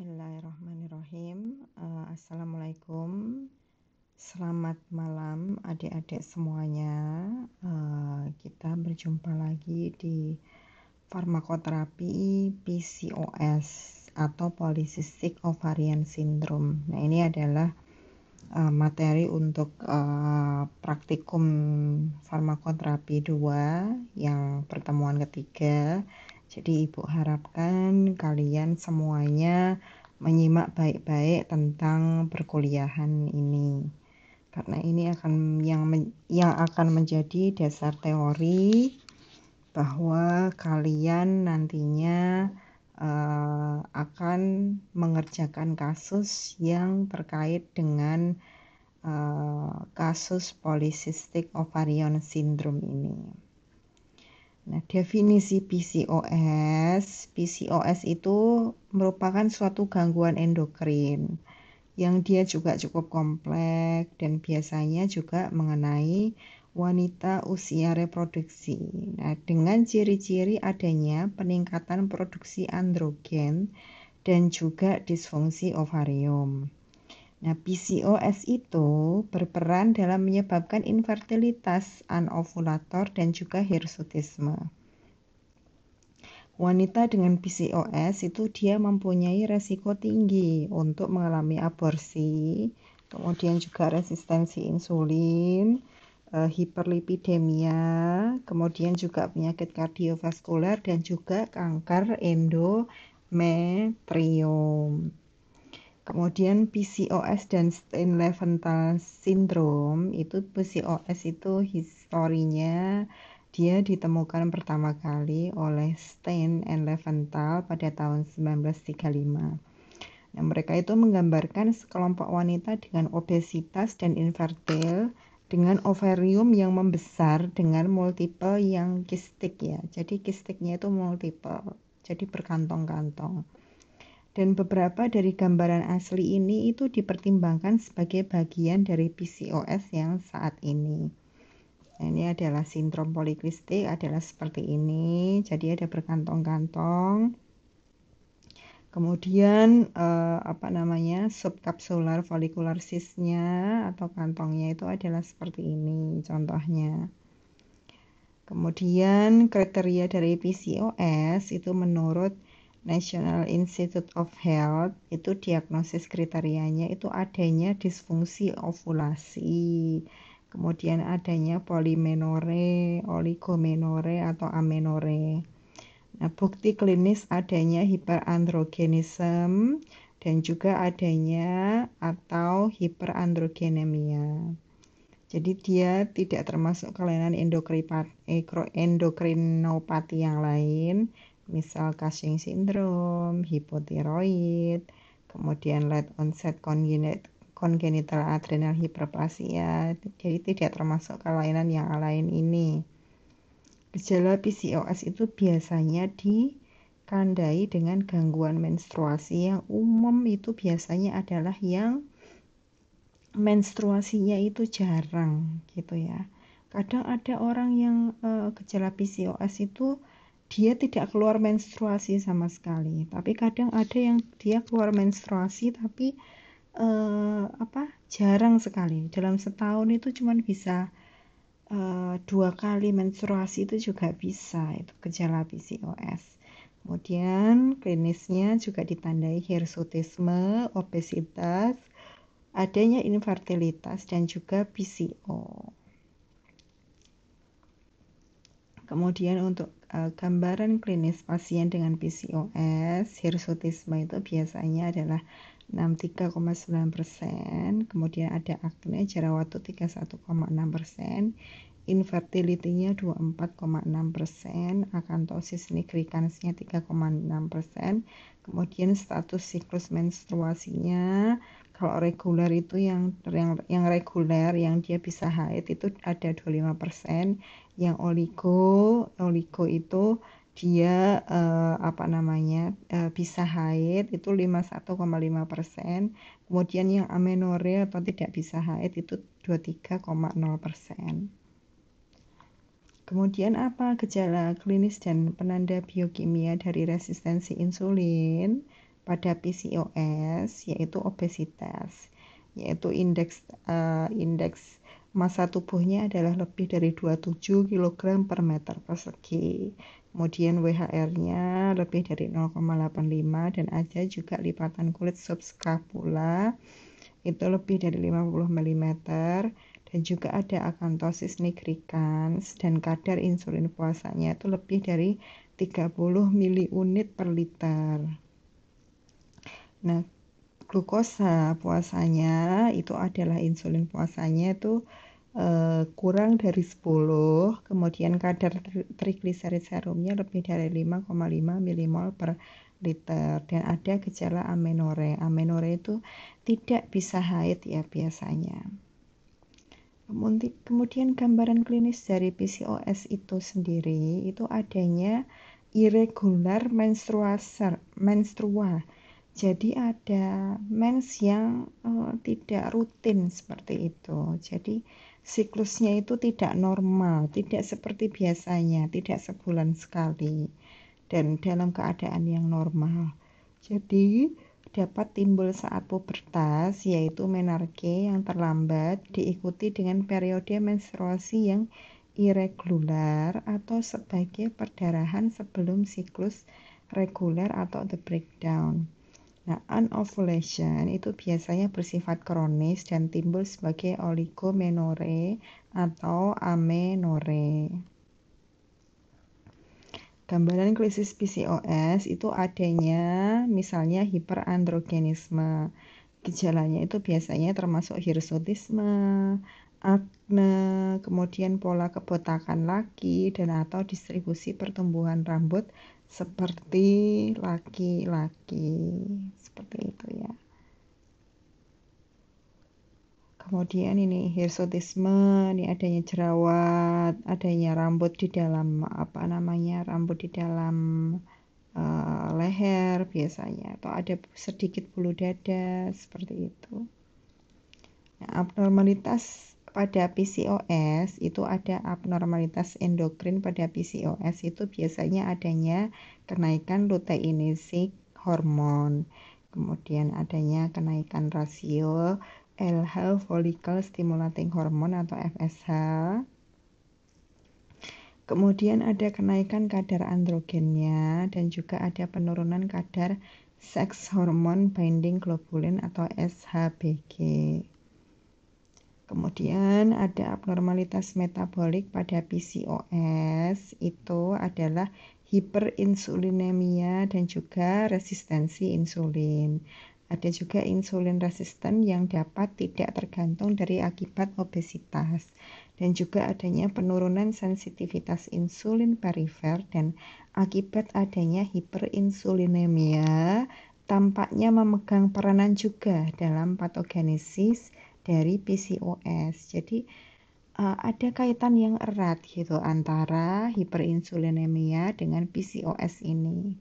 Bismillahirrahmanirrahim. Uh, Assalamualaikum. Selamat malam adik-adik semuanya. Uh, kita berjumpa lagi di farmakoterapi PCOS atau polycystic ovarian syndrome. Nah, ini adalah uh, materi untuk uh, praktikum farmakoterapi 2 yang pertemuan ketiga. Jadi Ibu harapkan kalian semuanya menyimak baik-baik tentang perkuliahan ini. Karena ini akan yang yang akan menjadi dasar teori bahwa kalian nantinya uh, akan mengerjakan kasus yang terkait dengan uh, kasus polisistik ovarian syndrome ini. Nah, definisi PCOS, PCOS itu merupakan suatu gangguan endokrin yang dia juga cukup kompleks dan biasanya juga mengenai wanita usia reproduksi. Nah, dengan ciri-ciri adanya peningkatan produksi androgen dan juga disfungsi ovarium. Nah, PCOS itu berperan dalam menyebabkan infertilitas anovulator dan juga hirsutisme. Wanita dengan PCOS itu dia mempunyai resiko tinggi untuk mengalami aborsi, kemudian juga resistensi insulin, eh, hiperlipidemia, kemudian juga penyakit kardiovaskular dan juga kanker endometrium. Kemudian PCOS dan Stein-Leventhal syndrome itu PCOS itu historinya dia ditemukan pertama kali oleh Stein and Leventhal pada tahun 1935. Nah, mereka itu menggambarkan sekelompok wanita dengan obesitas dan infertil dengan ovarium yang membesar dengan multiple yang kistik ya. Jadi kistiknya itu multiple, jadi berkantong-kantong dan beberapa dari gambaran asli ini itu dipertimbangkan sebagai bagian dari PCOS yang saat ini. Nah, ini adalah sindrom polikristik adalah seperti ini. Jadi ada berkantong-kantong. Kemudian eh, apa namanya? subkapsular folikular sisnya atau kantongnya itu adalah seperti ini contohnya. Kemudian kriteria dari PCOS itu menurut National Institute of Health itu diagnosis kriterianya itu adanya disfungsi ovulasi, kemudian adanya polimenore, oligomenore atau amenore. Nah, bukti klinis adanya hiperandrogenism dan juga adanya atau hiperandrogenemia. Jadi dia tidak termasuk kelainan endokrinopati yang lain misal Cushing syndrome, hipotiroid, kemudian late onset congenital congenital adrenal hyperplasia Jadi tidak termasuk kelainan yang lain ini. Gejala PCOS itu biasanya dikandai dengan gangguan menstruasi yang umum itu biasanya adalah yang menstruasinya itu jarang gitu ya. Kadang ada orang yang uh, gejala PCOS itu dia tidak keluar menstruasi sama sekali tapi kadang ada yang dia keluar menstruasi tapi uh, apa jarang sekali dalam setahun itu cuma bisa uh, dua kali menstruasi itu juga bisa itu gejala PCOS kemudian klinisnya juga ditandai hirsutisme obesitas adanya infertilitas dan juga PCO Kemudian untuk uh, gambaran klinis pasien dengan PCOS, hirsutisme itu biasanya adalah 63,9 persen, kemudian ada akne jerawat itu 31,6 persen, infertility-nya 24,6 persen, akantosis nigricans-nya 3,6 persen, kemudian status siklus menstruasinya kalau reguler itu yang yang yang reguler yang dia bisa haid itu ada 25%, yang oligo oligo itu dia eh, apa namanya eh, bisa haid itu 51,5%, kemudian yang amenore atau tidak bisa haid itu 23,0%. Kemudian apa gejala klinis dan penanda biokimia dari resistensi insulin? pada PCOS yaitu obesitas yaitu indeks uh, indeks massa tubuhnya adalah lebih dari 27 kg per meter persegi kemudian WHR-nya lebih dari 0,85 dan ada juga lipatan kulit subscapula itu lebih dari 50 mm dan juga ada akantosis nigricans dan kadar insulin puasanya itu lebih dari 30 mili unit per liter. Nah, glukosa puasanya itu adalah insulin puasanya itu eh, kurang dari 10, kemudian kadar trigliserid serumnya lebih dari 5,5 milimol per liter dan ada gejala amenore. Amenore itu tidak bisa haid ya biasanya. Kemudian gambaran klinis dari PCOS itu sendiri itu adanya irregular menstruasi menstrual jadi ada mens yang uh, tidak rutin seperti itu jadi siklusnya itu tidak normal tidak seperti biasanya tidak sebulan sekali dan dalam keadaan yang normal jadi dapat timbul saat pubertas yaitu menarke yang terlambat diikuti dengan periode menstruasi yang irregular atau sebagai perdarahan sebelum siklus reguler atau the breakdown. Nah, anovulation itu biasanya bersifat kronis dan timbul sebagai oligomenore atau amenore. Gambaran krisis PCOS itu adanya misalnya hiperandrogenisme. Gejalanya itu biasanya termasuk hirsutisme, akne, kemudian pola kebotakan laki dan atau distribusi pertumbuhan rambut seperti laki-laki seperti itu ya kemudian ini hirsutisme ini adanya jerawat adanya rambut di dalam apa namanya rambut di dalam uh, leher biasanya atau ada sedikit bulu dada seperti itu nah, abnormalitas pada PCOS itu ada abnormalitas endokrin pada PCOS itu biasanya adanya kenaikan luteinisik hormon, kemudian adanya kenaikan rasio LH follicle stimulating hormone atau FSH. Kemudian ada kenaikan kadar androgennya dan juga ada penurunan kadar seks hormon binding globulin atau SHBG. Kemudian ada abnormalitas metabolik pada PCOS itu adalah hiperinsulinemia dan juga resistensi insulin. Ada juga insulin resisten yang dapat tidak tergantung dari akibat obesitas dan juga adanya penurunan sensitivitas insulin perifer dan akibat adanya hiperinsulinemia tampaknya memegang peranan juga dalam patogenesis dari PCOS. Jadi uh, ada kaitan yang erat gitu antara hiperinsulinemia dengan PCOS ini.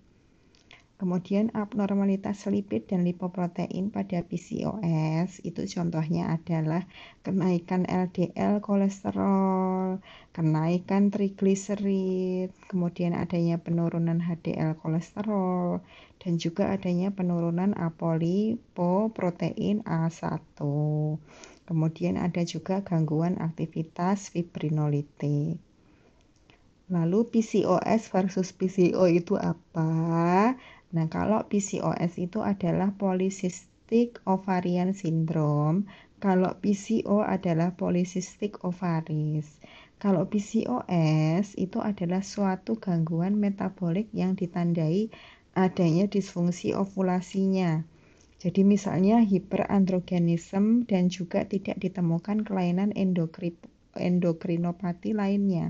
Kemudian abnormalitas lipid dan lipoprotein pada PCOS itu contohnya adalah kenaikan LDL kolesterol, kenaikan trigliserid, kemudian adanya penurunan HDL kolesterol dan juga adanya penurunan apolipoprotein A1. Kemudian ada juga gangguan aktivitas fibrinolitik. Lalu PCOS versus PCO itu apa? Nah, kalau PCOS itu adalah polycystic ovarian syndrome, kalau PCO adalah polycystic ovaries. Kalau PCOS itu adalah suatu gangguan metabolik yang ditandai adanya disfungsi ovulasinya. Jadi misalnya hiperandrogenism dan juga tidak ditemukan kelainan endokrinopati lainnya.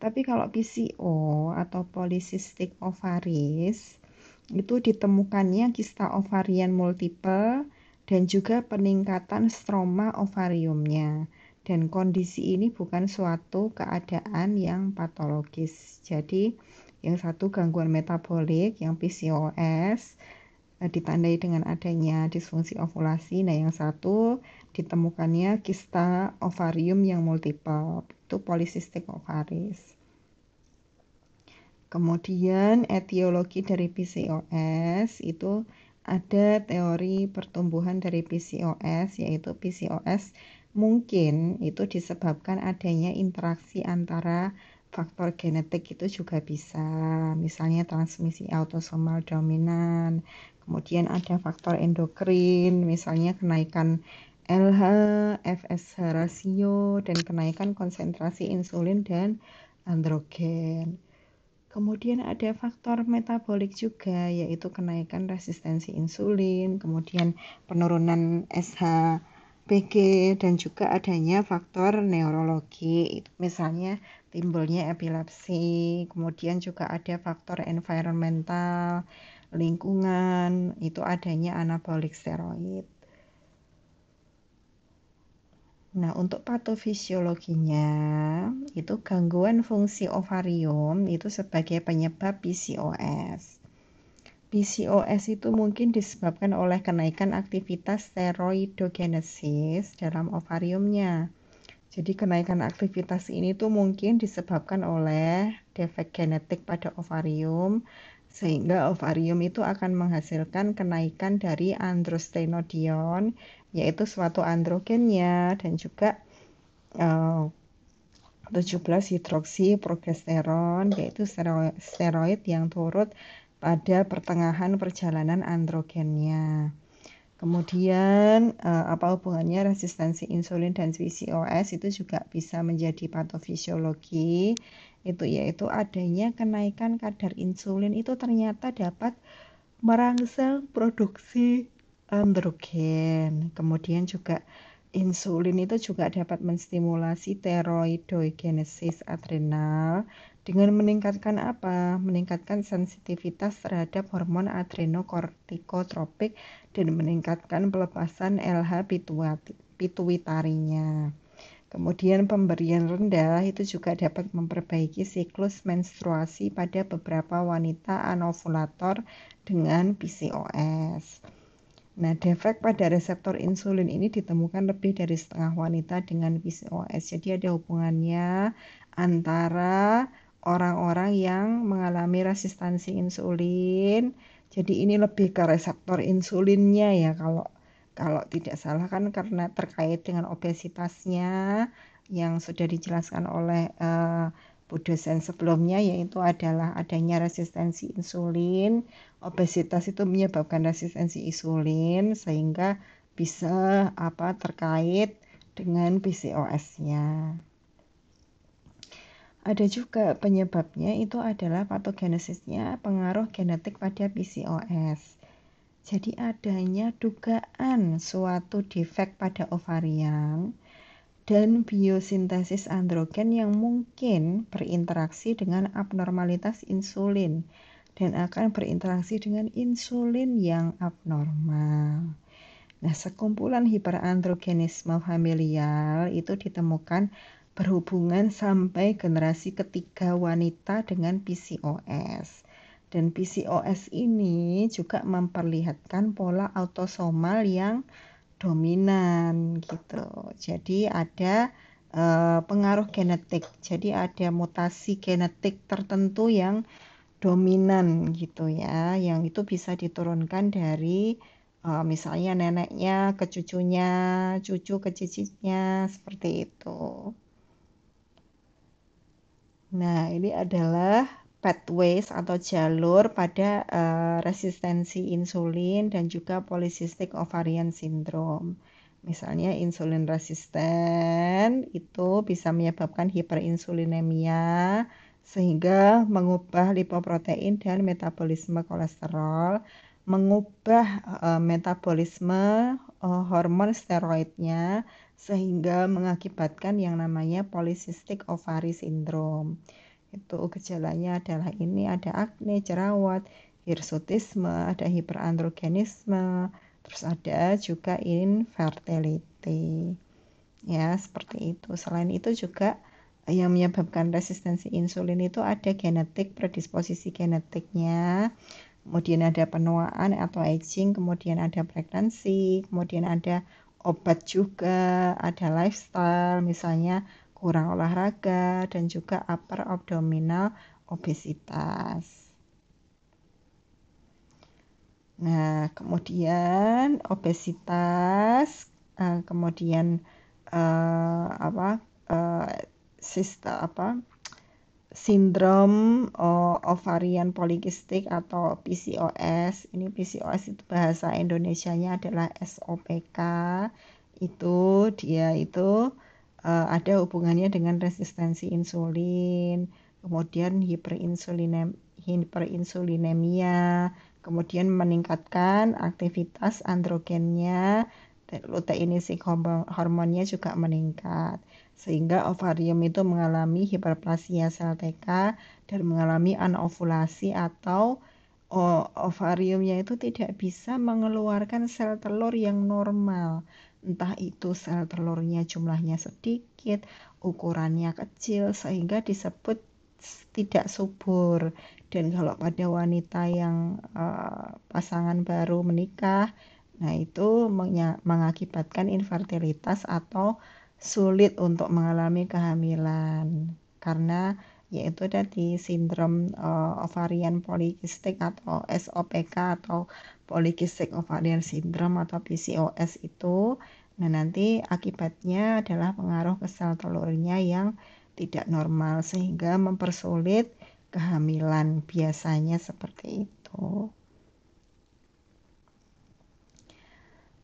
Tapi kalau PCO atau polycystic ovaries itu ditemukannya kista ovarian multiple dan juga peningkatan stroma ovariumnya. Dan kondisi ini bukan suatu keadaan yang patologis. Jadi, yang satu gangguan metabolik, yang PCOS eh, ditandai dengan adanya disfungsi ovulasi. Nah, yang satu ditemukannya kista ovarium yang multiple, itu polisistik ovaris. Kemudian etiologi dari PCOS itu ada teori pertumbuhan dari PCOS yaitu PCOS mungkin itu disebabkan adanya interaksi antara faktor genetik itu juga bisa misalnya transmisi autosomal dominan kemudian ada faktor endokrin misalnya kenaikan LH, FSH rasio dan kenaikan konsentrasi insulin dan androgen. Kemudian ada faktor metabolik juga yaitu kenaikan resistensi insulin, kemudian penurunan SHBG dan juga adanya faktor neurologi misalnya timbulnya epilepsi, kemudian juga ada faktor environmental, lingkungan, itu adanya anabolik steroid. Nah, untuk patofisiologinya, itu gangguan fungsi ovarium itu sebagai penyebab PCOS. PCOS itu mungkin disebabkan oleh kenaikan aktivitas steroidogenesis dalam ovariumnya. Jadi kenaikan aktivitas ini tuh mungkin disebabkan oleh defek genetik pada ovarium sehingga ovarium itu akan menghasilkan kenaikan dari androstenedione yaitu suatu androgennya dan juga eh, uh, 17 hidroksi progesteron yaitu steroid yang turut pada pertengahan perjalanan androgennya. Kemudian eh, apa hubungannya resistensi insulin dan PCOS itu juga bisa menjadi patofisiologi itu yaitu adanya kenaikan kadar insulin itu ternyata dapat merangsang produksi androgen. Kemudian juga insulin itu juga dapat menstimulasi teroidogenesis adrenal dengan meningkatkan apa? Meningkatkan sensitivitas terhadap hormon adrenokortikotropik dan meningkatkan pelepasan LH pituitarinya. Kemudian pemberian rendah itu juga dapat memperbaiki siklus menstruasi pada beberapa wanita anovulator dengan PCOS. Nah, defek pada reseptor insulin ini ditemukan lebih dari setengah wanita dengan PCOS. Jadi ada hubungannya antara orang-orang yang mengalami resistensi insulin. Jadi ini lebih ke reseptor insulinnya ya kalau kalau tidak salah kan karena terkait dengan obesitasnya yang sudah dijelaskan oleh uh, dosen sebelumnya yaitu adalah adanya resistensi insulin. Obesitas itu menyebabkan resistensi insulin sehingga bisa apa terkait dengan PCOS-nya. Ada juga penyebabnya itu adalah patogenesisnya pengaruh genetik pada PCOS. Jadi adanya dugaan suatu defek pada ovarian dan biosintesis androgen yang mungkin berinteraksi dengan abnormalitas insulin dan akan berinteraksi dengan insulin yang abnormal. Nah, sekumpulan hiperandrogenisme familial itu ditemukan berhubungan sampai generasi ketiga wanita dengan PCOS. Dan PCOS ini juga memperlihatkan pola autosomal yang dominan gitu. Jadi ada uh, pengaruh genetik. Jadi ada mutasi genetik tertentu yang dominan gitu ya, yang itu bisa diturunkan dari uh, misalnya neneknya ke cucunya, cucu ke cicitnya seperti itu. Nah, ini adalah pathways atau jalur pada uh, resistensi insulin dan juga polycystic ovarian syndrome. Misalnya insulin resisten itu bisa menyebabkan hiperinsulinemia sehingga mengubah lipoprotein dan metabolisme kolesterol, mengubah uh, metabolisme uh, hormon steroidnya sehingga mengakibatkan yang namanya polycystic ovary syndrome itu gejalanya adalah ini ada akne, jerawat, hirsutisme, ada hiperandrogenisme, terus ada juga infertility. Ya, seperti itu. Selain itu juga eh, yang menyebabkan resistensi insulin itu ada genetik, predisposisi genetiknya, kemudian ada penuaan atau aging, kemudian ada pregnancy, kemudian ada obat juga, ada lifestyle, misalnya kurang olahraga, dan juga upper abdominal obesitas. Nah, kemudian obesitas, eh, kemudian uh, apa uh, eh, sistem apa sindrom uh, ovarian polikistik atau PCOS. Ini PCOS itu bahasa Indonesia-nya adalah SOPK. Itu dia itu uh, ada hubungannya dengan resistensi insulin, kemudian hiperinsulinem hiperinsulinemia, kemudian meningkatkan aktivitas androgennya, luteinisi hormonnya juga meningkat sehingga ovarium itu mengalami hiperplasia sel TK dan mengalami anovulasi atau ovariumnya itu tidak bisa mengeluarkan sel telur yang normal entah itu sel telurnya jumlahnya sedikit, ukurannya kecil sehingga disebut tidak subur. Dan kalau pada wanita yang uh, pasangan baru menikah, nah itu mengakibatkan infertilitas atau sulit untuk mengalami kehamilan karena yaitu tadi sindrom uh, ovarian polikistik atau SOPK atau polikistik ovarian sindrom atau PCOS itu Nah, nanti akibatnya adalah pengaruh ke sel telurnya yang tidak normal sehingga mempersulit kehamilan. Biasanya seperti itu.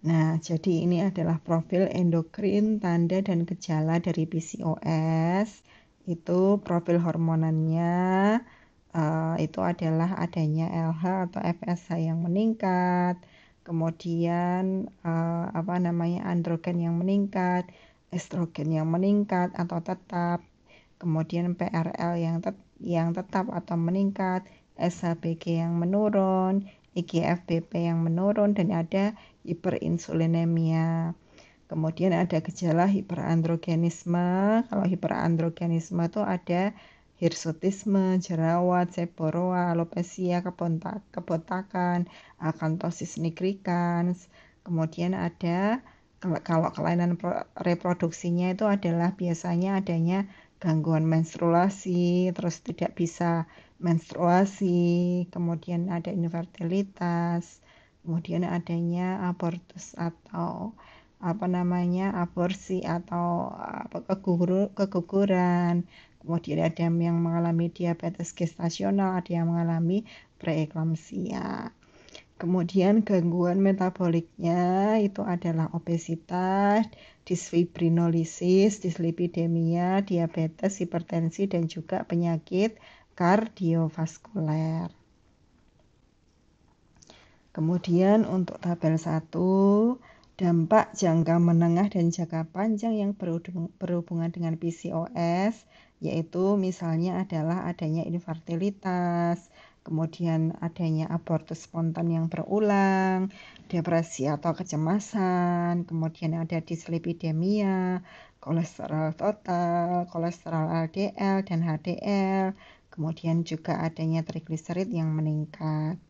Nah, jadi ini adalah profil endokrin, tanda dan gejala dari PCOS. Itu profil hormonannya uh, itu adalah adanya LH atau FSH yang meningkat, kemudian uh, apa namanya androgen yang meningkat, estrogen yang meningkat atau tetap, kemudian PRL yang tet yang tetap atau meningkat, SHBG yang menurun, IGFBP yang menurun dan ada hiperinsulinemia. Kemudian ada gejala hiperandrogenisme. Kalau hiperandrogenisme itu ada hirsutisme, jerawat, seporoa, alopecia, kebotakan, akantosis nigricans. Kemudian ada kalau kelainan reproduksinya itu adalah biasanya adanya gangguan menstruasi, terus tidak bisa menstruasi, kemudian ada infertilitas, kemudian adanya abortus atau apa namanya aborsi atau keguguran, kemudian ada yang mengalami diabetes gestasional, ada yang mengalami preeklamsia. Kemudian gangguan metaboliknya itu adalah obesitas, disfibrinolisis, dislipidemia, diabetes, hipertensi, dan juga penyakit kardiovaskuler. Kemudian untuk tabel 1, dampak jangka menengah dan jangka panjang yang berhubungan dengan PCOS yaitu misalnya adalah adanya infertilitas, kemudian adanya abortus spontan yang berulang, depresi atau kecemasan, kemudian ada dislipidemia, kolesterol total, kolesterol LDL dan HDL, kemudian juga adanya trigliserid yang meningkat.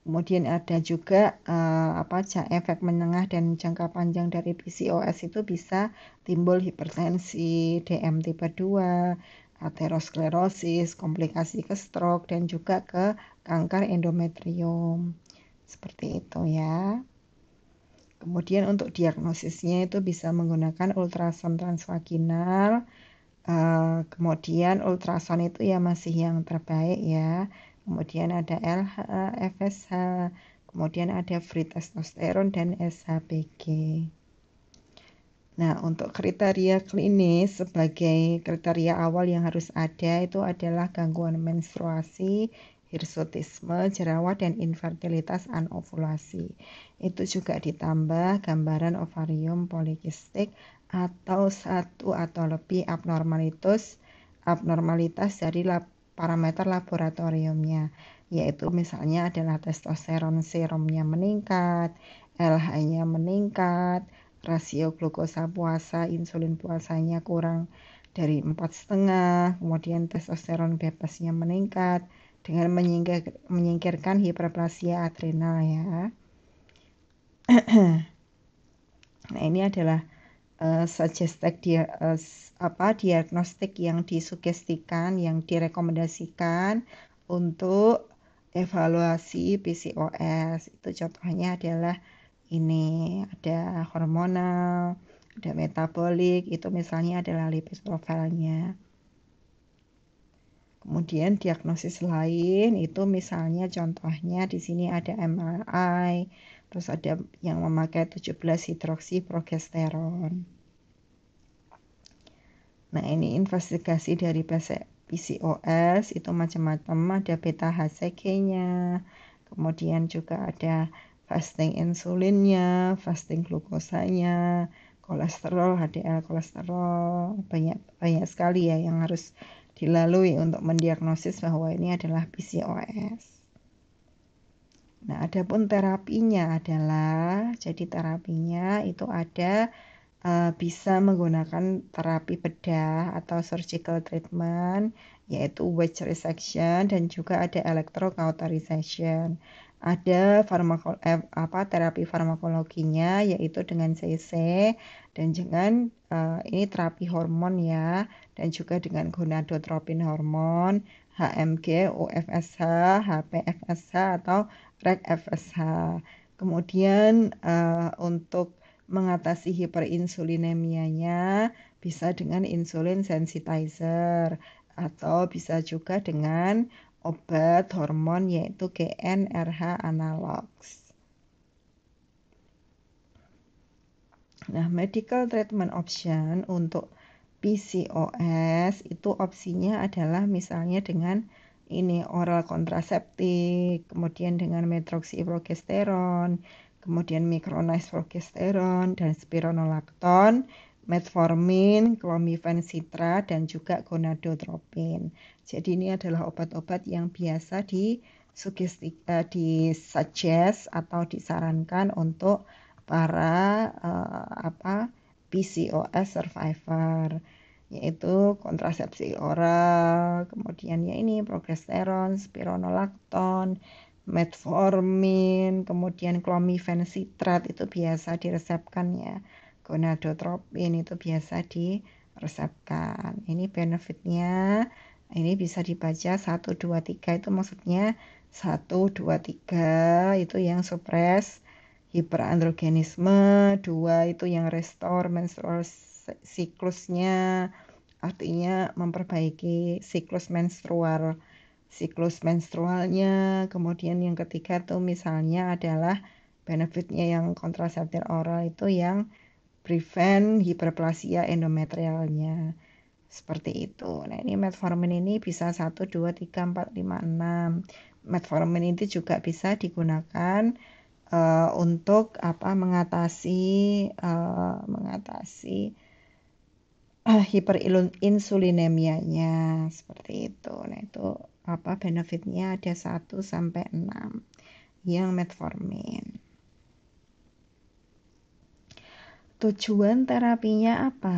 Kemudian ada juga uh, apa efek menengah dan jangka panjang dari PCOS itu bisa timbul hipertensi, DM tipe 2, aterosklerosis, komplikasi ke stroke dan juga ke kanker endometrium. Seperti itu ya. Kemudian untuk diagnosisnya itu bisa menggunakan ultrasound transvaginal. Uh, kemudian ultrasound itu ya masih yang terbaik ya kemudian ada LH, FSH, kemudian ada free testosteron dan SHBG. Nah, untuk kriteria klinis sebagai kriteria awal yang harus ada itu adalah gangguan menstruasi, hirsutisme, jerawat dan infertilitas anovulasi. Itu juga ditambah gambaran ovarium polikistik atau satu atau lebih abnormalitas abnormalitas dari lab parameter laboratoriumnya, yaitu misalnya adalah testosteron serumnya meningkat, LH-nya meningkat, rasio glukosa puasa, insulin puasanya kurang dari empat setengah, kemudian testosteron bebasnya meningkat dengan menyingkir, menyingkirkan hiperplasia adrenal ya. nah ini adalah uh, eh, suggested dia uh, apa diagnostik yang disugestikan yang direkomendasikan untuk evaluasi PCOS itu contohnya adalah ini ada hormonal, ada metabolik, itu misalnya adalah lipid profilnya. Kemudian diagnosis lain itu misalnya contohnya di sini ada MRI, Terus ada yang memakai 17 hidroksi progesteron. Nah, ini investigasi dari PCOS itu macam-macam, ada beta HCG-nya, kemudian juga ada fasting insulinnya, fasting glukosanya, kolesterol, HDL kolesterol, banyak banyak sekali ya yang harus dilalui untuk mendiagnosis bahwa ini adalah PCOS. Nah, adapun terapinya adalah jadi terapinya itu ada uh, bisa menggunakan terapi bedah atau surgical treatment yaitu wedge resection dan juga ada electrocauterization. Ada farmako, eh, apa terapi farmakologinya yaitu dengan CC dan dengan uh, ini terapi hormon ya dan juga dengan gonadotropin hormon HMG, UFSH, HPFSH atau rek FSH. Kemudian uh, untuk mengatasi hiperinsulinemianya bisa dengan insulin sensitizer atau bisa juga dengan obat hormon yaitu GnRH analogs. Nah, medical treatment option untuk PCOS itu opsinya adalah misalnya dengan ini oral kontraseptik, kemudian dengan metroxiprogesteron, kemudian micronized progesteron dan spironolactone, metformin, clomifen citra dan juga gonadotropin. Jadi ini adalah obat-obat yang biasa di sugesti eh, di suggest atau disarankan untuk para uh, apa PCOS survivor yaitu kontrasepsi oral, kemudian ya ini progesteron, spironolakton, metformin, kemudian clomifen itu biasa diresepkan ya. Gonadotropin itu biasa diresepkan. Ini benefitnya ini bisa dibaca 1 2 3 itu maksudnya 1 2 3 itu yang suppress hiperandrogenisme, 2 itu yang restore menstruasi siklusnya artinya memperbaiki siklus menstrual siklus menstrualnya kemudian yang ketiga tuh misalnya adalah benefitnya yang kontraseptif oral itu yang prevent hiperplasia endometrialnya seperti itu. Nah, ini metformin ini bisa 1 2 3 4 5 6. Metformin itu juga bisa digunakan uh, untuk apa mengatasi uh, mengatasi Ah, hiperinsulinemianya seperti itu. Nah, itu apa benefitnya ada 1 sampai 6 yang metformin. Tujuan terapinya apa?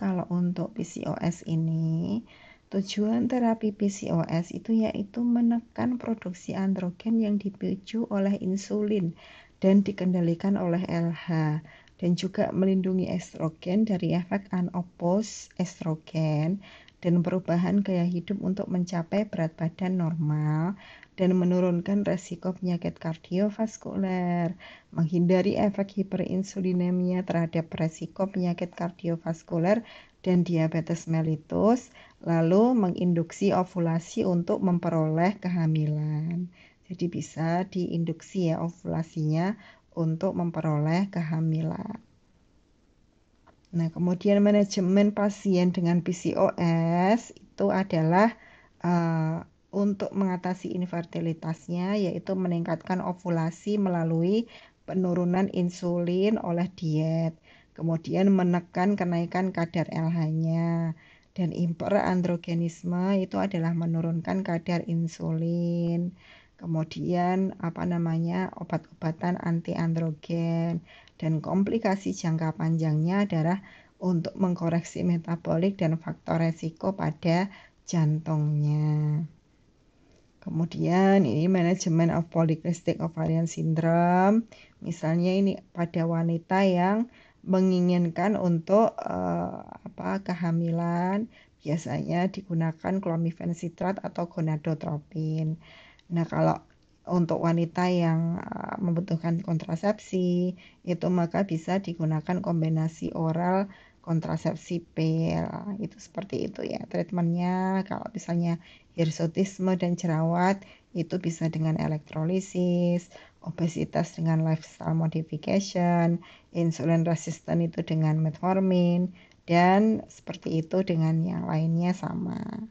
Kalau untuk PCOS ini, tujuan terapi PCOS itu yaitu menekan produksi androgen yang dipicu oleh insulin dan dikendalikan oleh LH dan juga melindungi estrogen dari efek anopos estrogen dan perubahan gaya hidup untuk mencapai berat badan normal dan menurunkan resiko penyakit kardiovaskuler, menghindari efek hiperinsulinemia terhadap resiko penyakit kardiovaskuler dan diabetes mellitus, lalu menginduksi ovulasi untuk memperoleh kehamilan. Jadi bisa diinduksi ya ovulasinya untuk memperoleh kehamilan. Nah, kemudian manajemen pasien dengan PCOS itu adalah uh, untuk mengatasi infertilitasnya yaitu meningkatkan ovulasi melalui penurunan insulin oleh diet, kemudian menekan kenaikan kadar LH-nya. Dan hiperandrogenisme itu adalah menurunkan kadar insulin kemudian apa namanya obat-obatan anti androgen dan komplikasi jangka panjangnya adalah untuk mengkoreksi metabolik dan faktor resiko pada jantungnya. Kemudian ini manajemen of polycystic ovarian syndrome. Misalnya ini pada wanita yang menginginkan untuk uh, apa kehamilan biasanya digunakan citrat atau gonadotropin. Nah, kalau untuk wanita yang eh, membutuhkan kontrasepsi itu maka bisa digunakan kombinasi oral kontrasepsi pil itu seperti itu ya treatmentnya kalau misalnya hirsutisme dan jerawat itu bisa dengan elektrolisis obesitas dengan lifestyle modification insulin resisten itu dengan metformin dan seperti itu dengan yang lainnya sama.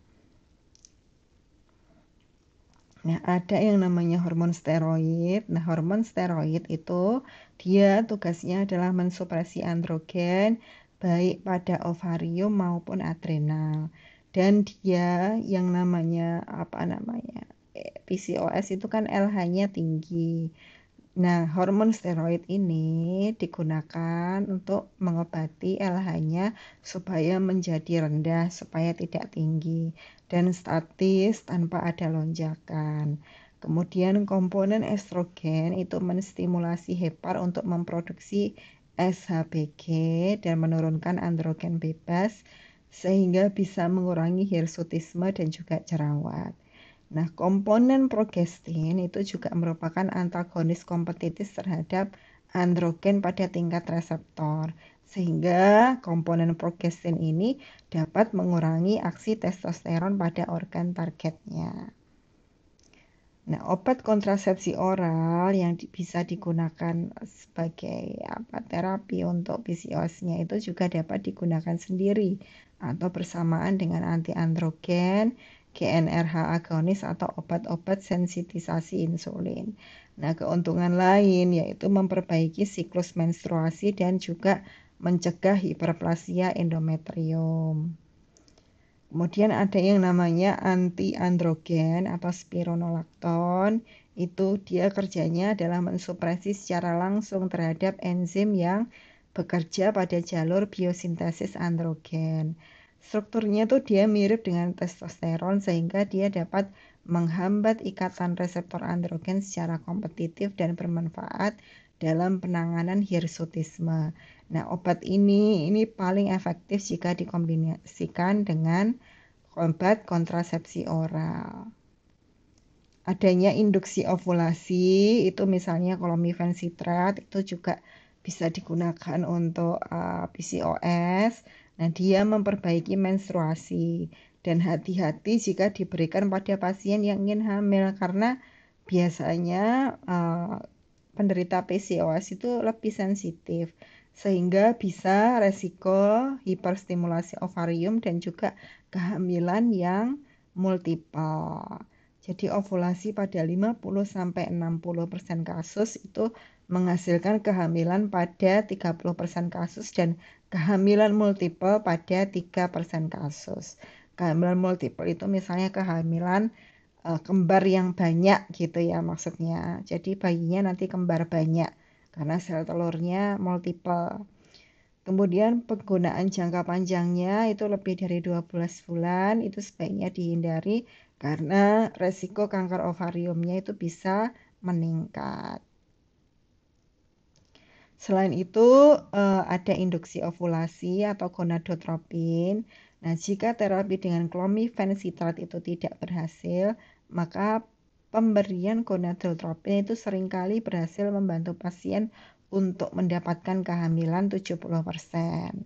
Nah, ada yang namanya hormon steroid. Nah, hormon steroid itu dia tugasnya adalah mensupresi androgen baik pada ovarium maupun adrenal. Dan dia yang namanya apa namanya? Eh, PCOS itu kan LH-nya tinggi. Nah, hormon steroid ini digunakan untuk mengobati LH-nya supaya menjadi rendah, supaya tidak tinggi dan statis tanpa ada lonjakan. Kemudian komponen estrogen itu menstimulasi hepar untuk memproduksi SHBG dan menurunkan androgen bebas sehingga bisa mengurangi hirsutisme dan juga jerawat. Nah, komponen progestin itu juga merupakan antagonis kompetitif terhadap androgen pada tingkat reseptor. Sehingga komponen progestin ini dapat mengurangi aksi testosteron pada organ targetnya. Nah, obat kontrasepsi oral yang di, bisa digunakan sebagai apa terapi untuk PCOS-nya itu juga dapat digunakan sendiri atau bersamaan dengan antiandrogen GnRH agonis atau obat-obat sensitisasi insulin. Nah, keuntungan lain yaitu memperbaiki siklus menstruasi dan juga mencegah hiperplasia endometrium. Kemudian ada yang namanya antiandrogen atau spironolakton. Itu dia kerjanya adalah mensupresi secara langsung terhadap enzim yang bekerja pada jalur biosintesis androgen. Strukturnya tuh dia mirip dengan testosteron sehingga dia dapat menghambat ikatan reseptor androgen secara kompetitif dan bermanfaat dalam penanganan hirsutisme. Nah, obat ini ini paling efektif jika dikombinasikan dengan obat kontrasepsi oral. Adanya induksi ovulasi itu misalnya kolomifen sitrat itu juga bisa digunakan untuk uh, eh, PCOS Nah, dia memperbaiki menstruasi dan hati-hati jika diberikan pada pasien yang ingin hamil karena biasanya uh, penderita PCOS itu lebih sensitif sehingga bisa resiko hiperstimulasi ovarium dan juga kehamilan yang multiple. Jadi ovulasi pada 50 60% kasus itu menghasilkan kehamilan pada 30% kasus dan kehamilan multiple pada 3% kasus. Kehamilan multiple itu misalnya kehamilan uh, kembar yang banyak gitu ya maksudnya. Jadi bayinya nanti kembar banyak karena sel telurnya multiple. Kemudian penggunaan jangka panjangnya itu lebih dari 12 bulan itu sebaiknya dihindari karena resiko kanker ovariumnya itu bisa meningkat. Selain itu, eh, ada induksi ovulasi atau gonadotropin. Nah, jika terapi dengan klomifensitrat itu tidak berhasil, maka pemberian gonadotropin itu seringkali berhasil membantu pasien untuk mendapatkan kehamilan 70%.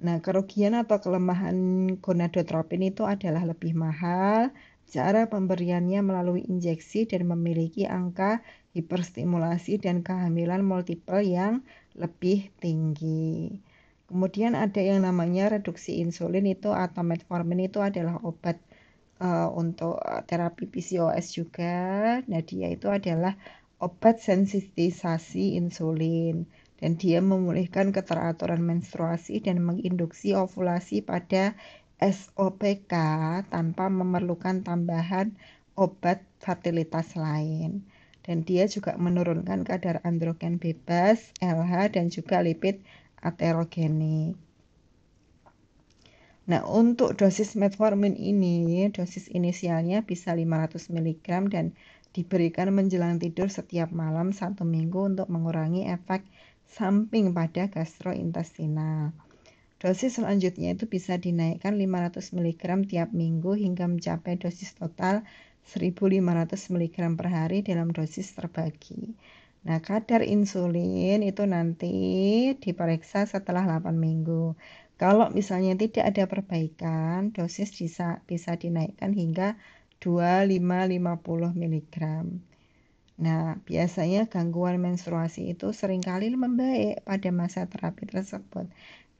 Nah, kerugian atau kelemahan gonadotropin itu adalah lebih mahal Cara pemberiannya melalui injeksi dan memiliki angka hiperstimulasi dan kehamilan multiple yang lebih tinggi. Kemudian ada yang namanya reduksi insulin itu atau metformin itu adalah obat uh, untuk eh, terapi PCOS juga. Nah, dia itu adalah obat sensitisasi insulin dan dia memulihkan keteraturan menstruasi dan menginduksi ovulasi pada SOPK tanpa memerlukan tambahan obat fertilitas lain. Dan dia juga menurunkan kadar androgen bebas, LH, dan juga lipid aterogenik. Nah, untuk dosis metformin ini, dosis inisialnya bisa 500 mg dan diberikan menjelang tidur setiap malam satu minggu untuk mengurangi efek samping pada gastrointestinal. Dosis selanjutnya itu bisa dinaikkan 500 mg tiap minggu hingga mencapai dosis total 1500 mg per hari dalam dosis terbagi. Nah, kadar insulin itu nanti diperiksa setelah 8 minggu. Kalau misalnya tidak ada perbaikan, dosis bisa, bisa dinaikkan hingga 2550 mg. Nah, biasanya gangguan menstruasi itu seringkali membaik pada masa terapi tersebut.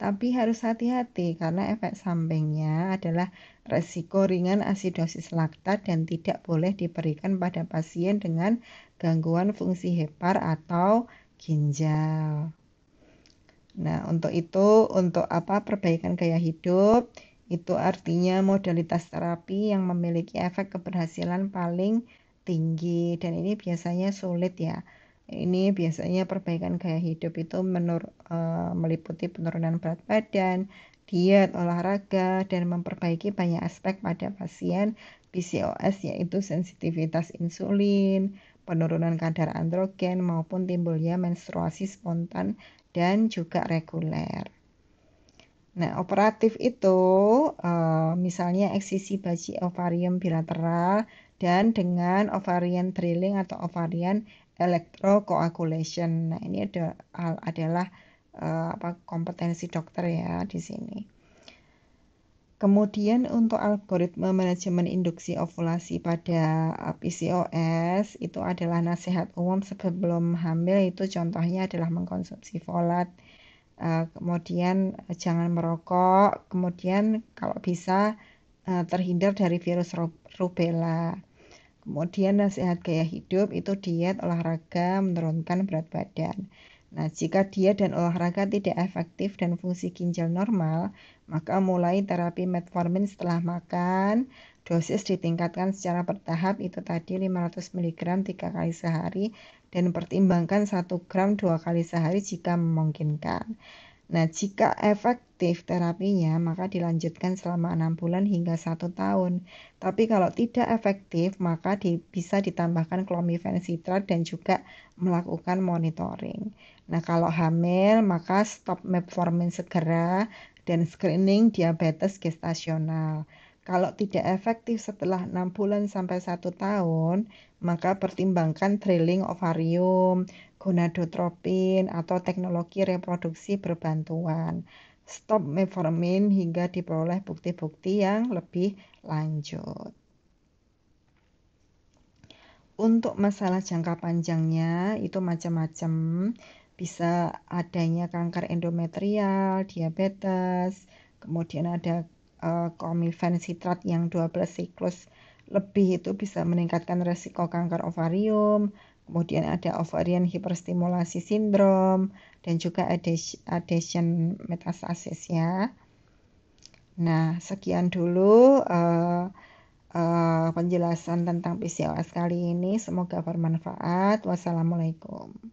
Tapi harus hati-hati karena efek sampingnya adalah resiko ringan asidosis laktat dan tidak boleh diberikan pada pasien dengan gangguan fungsi hepar atau ginjal. Nah, untuk itu untuk apa perbaikan gaya hidup itu artinya modalitas terapi yang memiliki efek keberhasilan paling tinggi dan ini biasanya sulit ya ini biasanya perbaikan gaya hidup itu menur, uh, meliputi penurunan berat badan, diet, olahraga, dan memperbaiki banyak aspek pada pasien PCOS yaitu sensitivitas insulin, penurunan kadar androgen maupun timbulnya menstruasi spontan dan juga reguler. Nah, operatif itu eh, misalnya eksisi baji ovarium bilateral dan dengan ovarian drilling atau ovarian electrocoagulation. Nah, ini ada, adalah uh, apa kompetensi dokter ya di sini. Kemudian untuk algoritma manajemen induksi ovulasi pada eh, PCOS itu adalah nasihat umum sebelum hamil itu contohnya adalah mengkonsumsi folat, eh, kemudian jangan merokok, kemudian kalau bisa terhindar dari virus rubella. Kemudian nasihat gaya hidup itu diet, olahraga, menurunkan berat badan. Nah, jika diet dan olahraga tidak efektif dan fungsi ginjal normal, maka mulai terapi metformin setelah makan. Dosis ditingkatkan secara bertahap itu tadi 500 mg 3 kali sehari dan pertimbangkan 1 gram 2 kali sehari jika memungkinkan. Nah, jika efektif terapinya, maka dilanjutkan selama 6 bulan hingga 1 tahun. Tapi kalau tidak efektif, maka di, bisa ditambahkan klomifensitrat dan juga melakukan monitoring. Nah, kalau hamil, maka stop metformin segera dan screening diabetes gestasional. Kalau tidak efektif setelah 6 bulan sampai 1 tahun, maka pertimbangkan trailing ovarium, gonadotropin atau teknologi reproduksi berbantuan. Stop meformin hingga diperoleh bukti-bukti yang lebih lanjut. Untuk masalah jangka panjangnya itu macam-macam. Bisa adanya kanker endometrial, diabetes, kemudian ada uh, sitrat yang 12 siklus lebih itu bisa meningkatkan resiko kanker ovarium, kemudian ada ovarian hiperstimulasi sindrom dan juga adhesion metastasis ya. Nah, sekian dulu uh, uh, penjelasan tentang PCOS kali ini. Semoga bermanfaat. Wassalamualaikum.